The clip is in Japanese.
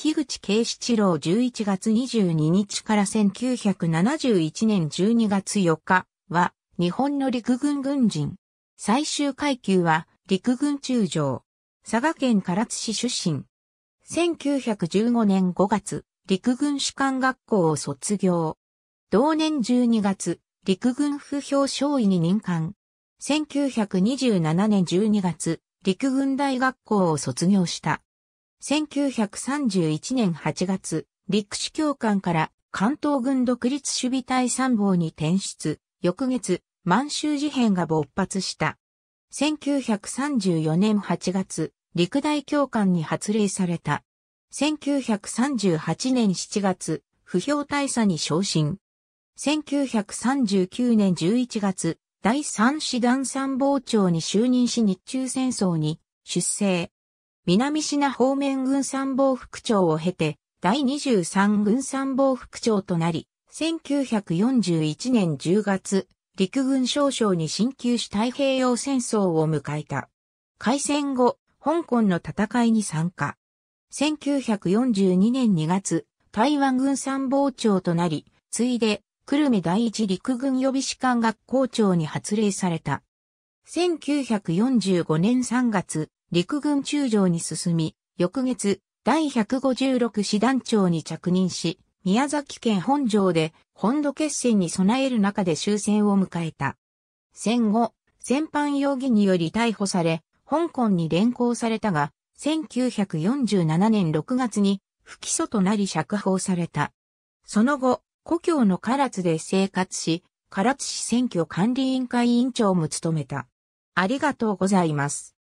樋口慶七郎11月22日から1971年12月4日は日本の陸軍軍人。最終階級は陸軍中将。佐賀県唐津市出身。1915年5月、陸軍士官学校を卒業。同年12月、陸軍不評少位に任官。1927年12月、陸軍大学校を卒業した。1931年8月、陸士教官から関東軍独立守備隊参謀に転出、翌月、満州事変が勃発した。1934年8月、陸大教官に発令された。1938年7月、不評大佐に昇進。1939年11月、第三師団参謀長に就任し日中戦争に出征。南シナ方面軍参謀副長を経て、第23軍参謀副長となり、1941年10月、陸軍少将に進級し太平洋戦争を迎えた。開戦後、香港の戦いに参加。1942年2月、台湾軍参謀長となり、ついで、久留米第一陸軍予備士官学校長に発令された。1945年3月、陸軍中将に進み、翌月、第156師団長に着任し、宮崎県本城で本土決戦に備える中で終戦を迎えた。戦後、戦犯容疑により逮捕され、香港に連行されたが、1947年6月に不起訴となり釈放された。その後、故郷の唐津で生活し、唐津市選挙管理委員会委員長も務めた。ありがとうございます。